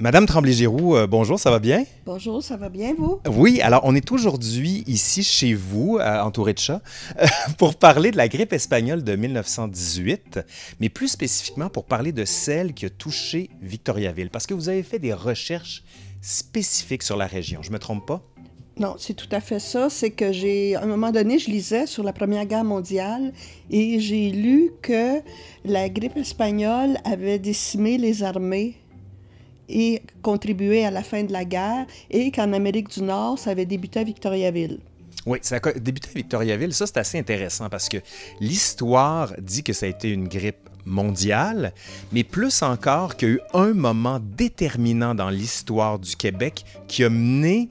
Madame Tremblay-Giroux, euh, bonjour, ça va bien? Bonjour, ça va bien, vous? Oui, alors on est aujourd'hui ici chez vous, euh, entouré de chats, euh, pour parler de la grippe espagnole de 1918, mais plus spécifiquement pour parler de celle qui a touché Victoriaville, parce que vous avez fait des recherches spécifiques sur la région, je me trompe pas? Non, c'est tout à fait ça. C'est que j'ai, à un moment donné, je lisais sur la Première Guerre mondiale et j'ai lu que la grippe espagnole avait décimé les armées et contribué à la fin de la guerre et qu'en Amérique du Nord, ça avait débuté à Victoriaville. Oui, ça a débuté à Victoriaville. Ça, c'est assez intéressant parce que l'histoire dit que ça a été une grippe mondiale, mais plus encore qu'il y a eu un moment déterminant dans l'histoire du Québec qui a mené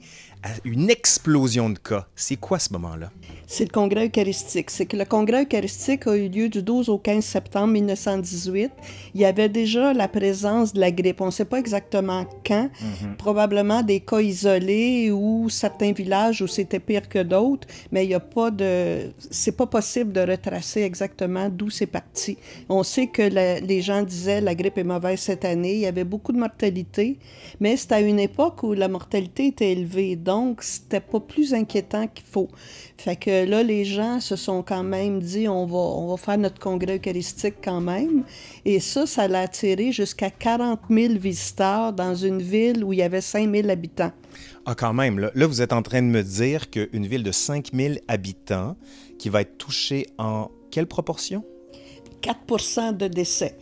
une explosion de cas. C'est quoi ce moment-là? C'est le congrès eucharistique. C'est que le congrès eucharistique a eu lieu du 12 au 15 septembre 1918. Il y avait déjà la présence de la grippe. On ne sait pas exactement quand. Mhm. Probablement des cas isolés ou certains villages où c'était pire que d'autres, mais il n'y a pas de... C'est pas possible de retracer exactement d'où c'est parti. On sait que les gens disaient la grippe est mauvaise cette année. Il y avait beaucoup de mortalité, mais c'était à une époque où la mortalité était élevée. Donc, donc, c'était pas plus inquiétant qu'il faut. Fait que là, les gens se sont quand même dit on va, on va faire notre congrès eucharistique quand même. Et ça, ça l'a attiré jusqu'à 40 000 visiteurs dans une ville où il y avait 5 000 habitants. Ah, quand même. Là, là vous êtes en train de me dire qu'une ville de 5 000 habitants qui va être touchée en quelle proportion? 4 de décès.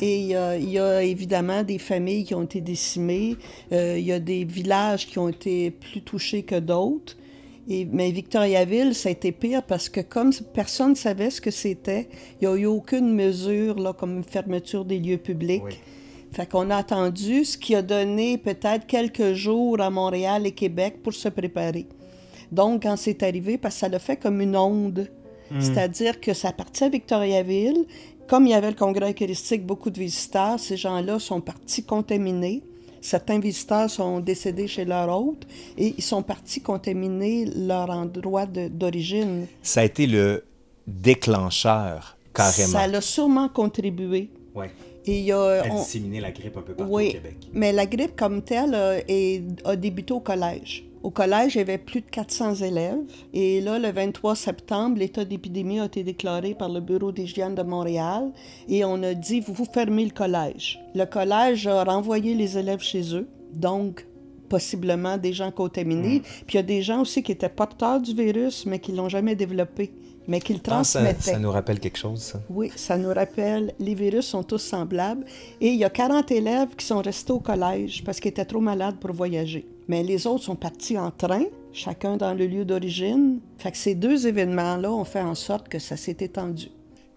Et il y a évidemment des familles qui ont été décimées. Euh, il y a des villages qui ont été plus touchés que d'autres. mais Victoriaville, ça a été pire parce que comme personne ne savait ce que c'était, il n'y a eu aucune mesure là, comme fermeture des lieux publics. Fait qu'on a attendu, ce qui a donné peut-être quelques jours à Montréal et Québec pour se préparer. Donc, quand c'est arrivé, parce que ça l'a fait comme une onde. Hmm. C'est-à-dire que ça partit à Victoriaville comme il y avait le congrès eucharistique, beaucoup de visiteurs, ces gens-là sont partis contaminés. Certains visiteurs sont décédés chez leur hôte et ils sont partis contaminer leur endroit d'origine. Ça a été le déclencheur, carrément. Ça l'a sûrement contribué. Oui. Et il a, disséminé la grippe un peu partout au Québec. Mais la grippe comme telle euh, a débuté au collège. Au collège, il y avait plus de 400 élèves. Et là, le 23 septembre, l'état d'épidémie a été déclaré par le Bureau d'hygiène de Montréal et on a dit, vous, fermez le collège. Le collège a renvoyé les élèves chez eux, donc possiblement des gens contaminés. Hmm. Puis il y a des gens aussi qui étaient porteurs du virus, mais qui l'ont jamais développé, mais qui le ah, transmettaient. Ça, nous rappelle quelque chose, Oui, ça nous rappelle. Les virus sont tous semblables. Et il y a 40 élèves qui sont restés au collège parce qu'ils étaient trop malades pour voyager mais les autres sont partis en train, chacun dans le lieu d'origine. Fait ces deux événements-là ont fait en sorte que ça s'est étendu.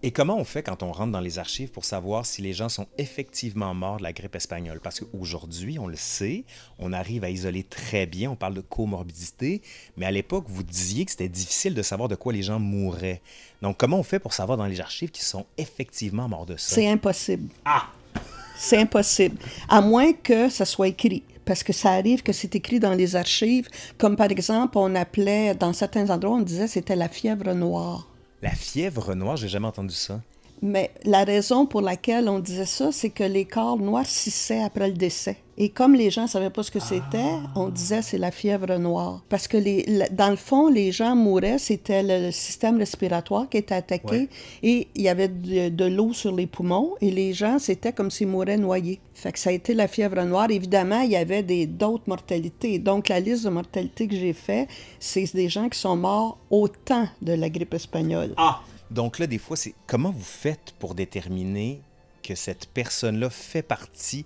Et comment on fait quand on rentre dans les archives pour savoir si les gens sont effectivement morts de la grippe espagnole? Parce qu'aujourd'hui, on le sait, on arrive à isoler très bien, on parle de comorbidité, mais à l'époque, vous disiez que c'était difficile de savoir de quoi les gens mouraient. Donc, comment on fait pour savoir dans les archives qu'ils sont effectivement morts de ça? C'est impossible. Ah! C'est impossible, à moins que ça soit écrit parce que ça arrive que c'est écrit dans les archives, comme par exemple, on appelait, dans certains endroits, on disait c'était la fièvre noire. La fièvre noire, j'ai jamais entendu ça. Mais la raison pour laquelle on disait ça, c'est que les corps noircissaient après le décès. Et comme les gens ne savaient pas ce que c'était, ah. on disait c'est la fièvre noire. Parce que les, dans le fond, les gens mouraient, c'était le, système respiratoire qui était attaqué et il y avait de, l'eau sur les poumons et les gens, c'était comme s'ils mouraient noyés. Fait que ça a été la fièvre noire. Évidemment, il y avait d'autres mortalités. Donc, la liste de mortalités que j'ai faite, c'est des gens qui sont morts au temps de la grippe espagnole. Ah! Donc là, des fois, c'est comment vous faites pour déterminer que cette personne-là fait partie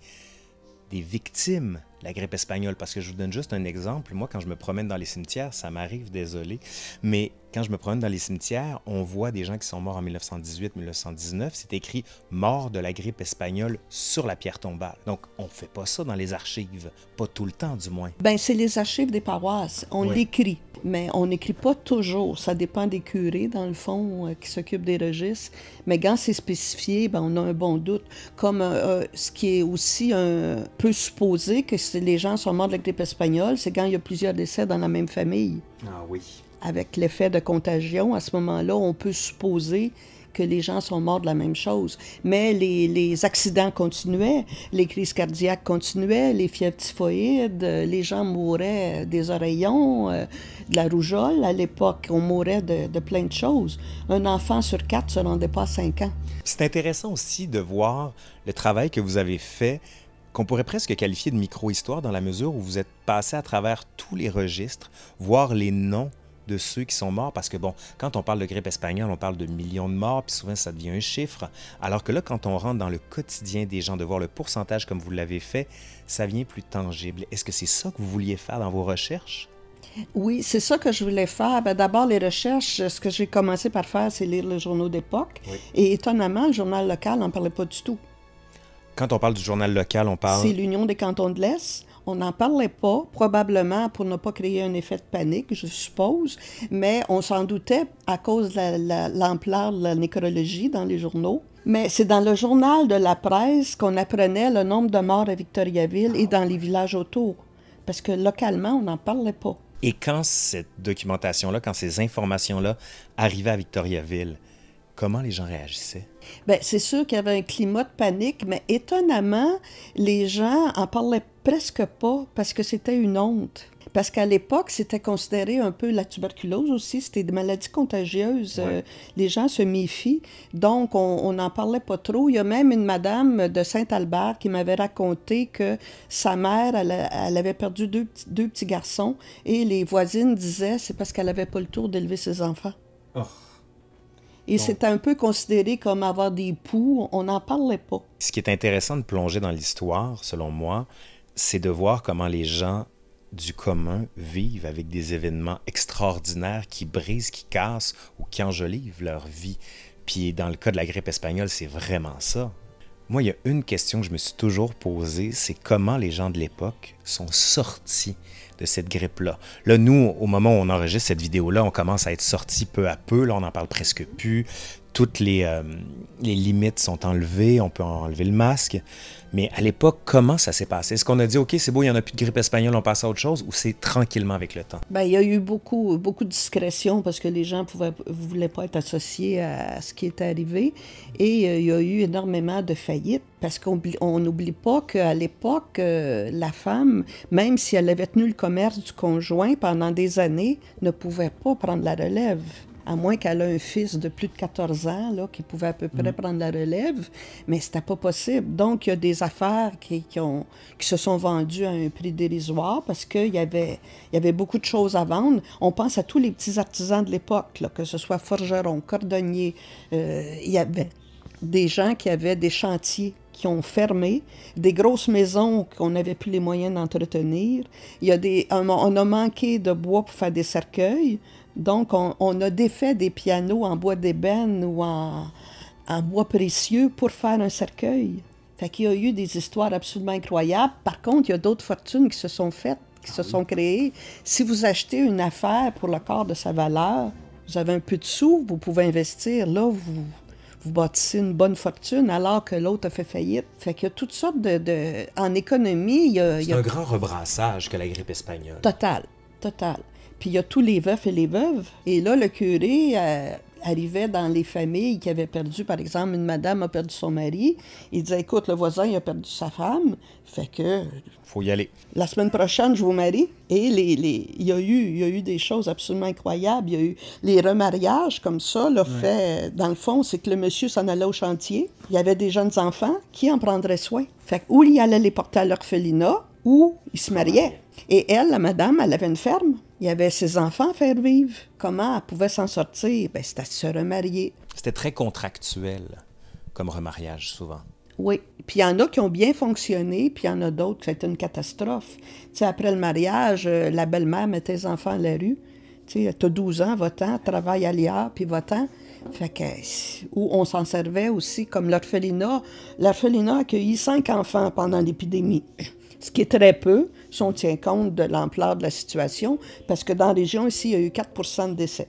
victimes victimes la grippe espagnole. Parce que je vous donne juste un exemple. Moi, quand je me promène dans les cimetières, ça m'arrive, désolé, mais quand je me promène dans les cimetières, on voit des gens qui sont morts en 1918-1919. C'est écrit mort de la grippe espagnole sur la pierre tombale. Donc, on fait pas ça dans les archives, pas tout le temps du moins. Ben, c'est les archives des paroisses. On l'écrit mais on n'écrit pas toujours. Ça dépend des curés, dans le fond, euh, qui s'occupent des registres. Mais quand c'est spécifié, ben, on a un bon doute. Comme euh, euh, ce qui est aussi un peu supposé que les gens sont morts de la grippe espagnole, c'est quand il y a plusieurs décès dans la même famille. Ah oui. Avec l'effet de contagion, à ce moment-là, on peut supposer que les gens sont morts de la même chose. Mais les, accidents continuaient, les crises cardiaques continuaient, les fièvres typhoïdes, euh, les gens mouraient des oreillons, euh, de la rougeole. À l'époque, on mourait de, plein de choses. Un enfant sur quatre se rendait pas cinq ans. C'est intéressant aussi de voir le travail que vous avez fait qu'on pourrait presque qualifier de micro-histoire dans la mesure où vous êtes passé à travers tous les registres, voir les noms de ceux qui sont morts, parce que bon, quand on parle de grippe espagnole, on parle de millions de morts, puis souvent ça devient un chiffre, alors que là, quand on rentre dans le quotidien des gens, de voir le pourcentage comme vous l'avez fait, ça vient plus tangible. Est-ce que c'est ça que vous vouliez faire dans vos recherches? Oui, c'est ça que je voulais faire. Ben, d'abord, les recherches, ce que j'ai commencé par faire, c'est lire le journaux d'époque. Et étonnamment, le journal local n'en parlait pas du tout. Quand on parle du journal local, on parle... C'est l'Union des cantons de l'Est. On n'en parlait pas, probablement pour ne pas créer un effet de panique, je suppose, mais on s'en doutait à cause de l'ampleur de la nécrologie dans les journaux. Mais c'est dans le journal de la presse qu'on apprenait le nombre de morts à Victoriaville et dans les villages autour, parce que localement, on n'en parlait pas. Et quand cette documentation-là, quand ces informations-là arrivaient à Victoriaville, comment les gens réagissaient? Bien, c'est sûr qu'il y avait un climat de panique, mais étonnamment, les gens en parlaient presque pas parce que c'était une honte. Parce qu'à l'époque, c'était considéré un peu la tuberculose aussi, c'était des maladies contagieuses. Euh, les gens se méfient, donc on n'en parlait pas trop. Il y a même une madame de Saint-Albert qui m'avait raconté que sa mère, elle, avait perdu deux, petits garçons et les voisines disaient c'est parce qu'elle n'avait pas le tour d'élever ses enfants. Oh. Et c'est un peu considéré comme avoir des poux, on n'en parlait pas. Ce qui est intéressant de plonger dans l'histoire, selon moi, c'est de voir comment les gens du commun vivent avec des événements extraordinaires qui brisent, qui cassent ou qui enjolivent leur vie. Puis dans le cas de la grippe espagnole, c'est vraiment ça. Moi, il y a une question que je me suis toujours posée, c'est comment les gens de l'époque sont sortis de cette grippe-là. Là, nous, au moment où on enregistre cette vidéo-là, on commence à être sorti peu à peu. Là, on n'en parle presque plus toutes euh, les, limites sont enlevées, on peut enlever le masque. Mais à l'époque, comment ça s'est passé? Est-ce qu'on a dit, OK, c'est beau, il n'y en a plus de grippe espagnole, on passe à autre chose, ou c'est tranquillement avec le temps? Bien, il y a eu beaucoup, beaucoup de discrétion parce que les gens ne voulaient pas être associés à ce qui est arrivé. Et euh, il y a eu énormément de faillites parce qu'on n'oublie pas qu'à l'époque, euh, la femme, même si elle avait tenu le commerce du conjoint pendant des années, ne pouvait pas prendre la relève à moins qu'elle ait un fils de plus de 14 ans là, qui pouvait à peu près mm. prendre la relève, mais n'était pas possible. Donc, il y a des affaires qui, se sont vendues à un prix dérisoire parce qu'il y avait, beaucoup de choses à vendre. On pense à tous les petits artisans de l'époque, que ce soit forgerons, cordonniers, euh, il y avait des gens qui avaient des chantiers qui ont fermé, des grosses maisons qu'on n'avait plus les moyens d'entretenir. Il y des, on a manqué de bois pour faire des cercueils. Donc, on, a défait des pianos en bois d'ébène ou en, bois précieux pour faire un cercueil. Fait qu'il y a eu des histoires absolument incroyables. Par contre, il y a d'autres fortunes qui se sont faites, qui se ah sont créées. Si vous achetez une affaire pour le corps de sa valeur, vous avez un peu de sous, vous pouvez investir. Là, vous, vous bâtissez une bonne fortune alors que l'autre a fait faillite. Fait qu'il y a toutes sortes de... de... En économie, il y a... C'est un grand rebrassage que la grippe espagnole. Total, total. Puis il y a tous les veufs et les veuves. Et là, le curé euh, arrivait dans les familles qui avaient perdu, par exemple, une madame a perdu son mari. Il disait Écoute, le voisin, il a perdu sa femme. Fait que. Faut y aller. La semaine prochaine, je vous marie. Et les, Il, y a eu, y eu des choses absolument incroyables. Il y a eu les remariages comme ça. Le fait, dans le fond, c'est que le monsieur s'en allait au chantier. Il y avait des jeunes enfants qui en prendraient soin. Fait que, ou il allait les porter à l'orphelinat, ou il se mariait. Et elle, la madame, elle avait une ferme. Il y avait ses enfants à faire vivre. Comment elle pouvait s'en sortir? Ben, c'était se remarier. C'était très contractuel comme remariage, souvent. Oui. Puis il y en a qui ont bien fonctionné, puis il y en a d'autres qui été une catastrophe. Tu sais, après le mariage, euh, la belle-mère met ses enfants à la rue. Tu sais, t'as 12 ans, votant travaille à l'IA, puis votant, ten Fait que, où on s'en servait aussi comme l'orphelinat. L'orphelinat a accueilli cinq enfants pendant l'épidémie, ce qui est très peu, si on tient compte de l'ampleur de la situation, parce que dans la région, ici, il y a eu 4 de décès.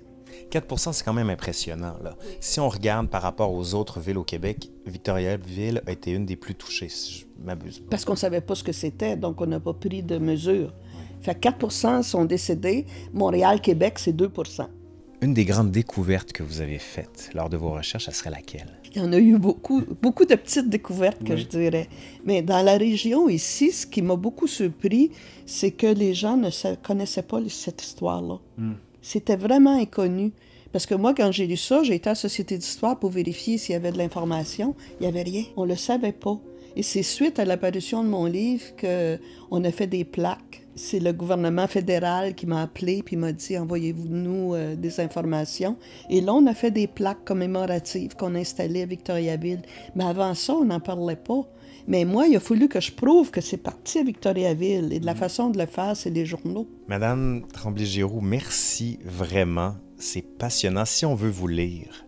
4 c'est quand même impressionnant. Si on regarde par rapport aux autres villes au Québec, Victoriaville a été une des plus touchées, si je m'abuse. Parce qu'on ne savait pas ce que c'était, donc on n'a pas pris de mesures. Fait 4 sont décédés. Montréal-Québec, c'est 2 Une des grandes découvertes que vous avez faites lors de vos recherches, ça serait laquelle? il y en a eu beaucoup, beaucoup de petites découvertes, que je dirais. Mais dans la région ici, ce qui m'a beaucoup surpris, c'est que les gens ne connaissaient pas cette histoire-là. Hmm. C'était vraiment inconnu. Parce que moi, quand j'ai lu ça, j'ai été à la Société d'histoire pour vérifier s'il y avait de l'information. Il n'y avait rien. On ne le savait pas. Et c'est suite à l'apparition de mon livre qu'on a fait des plaques c'est le gouvernement fédéral qui m'a appelé puis m'a dit envoyez-vous nous euh, des informations. Et là, on a fait des plaques commémoratives qu'on a installées à Victoriaville. Mais avant ça, on n'en parlait pas. Mais moi, il a fallu que je prouve que c'est parti à Victoriaville. Et de la mm. façon de le faire, c'est les journaux. Madame Tremblay-Giroux, merci vraiment. C'est passionnant. Si on veut vous lire,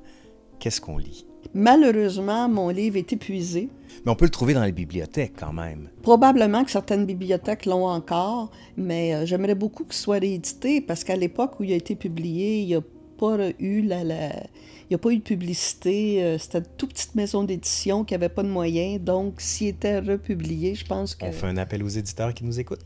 qu'est-ce qu'on lit? Malheureusement, mon livre est épuisé. Mais on peut le trouver dans les bibliothèques quand même. Probablement que certaines bibliothèques l'ont encore, mais euh, j'aimerais beaucoup qu'il soit réédité parce qu'à l'époque où il a été publié, il n'y a pas eu la, a pas eu de publicité. Euh, c'était une toute petite maison d'édition qui n'avait pas de moyens. Donc, s'il était republié, je pense que... On fait un appel aux éditeurs qui nous écoutent.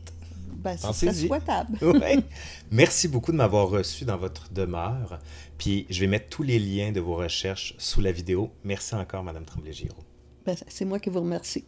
Ben, c'est souhaitable. Merci beaucoup de m'avoir reçu dans votre demeure. Puis je vais mettre tous les liens de vos recherches sous la vidéo. Merci encore, Madame Tremblay-Giraud. Ben, c'est moi qui vous remercie.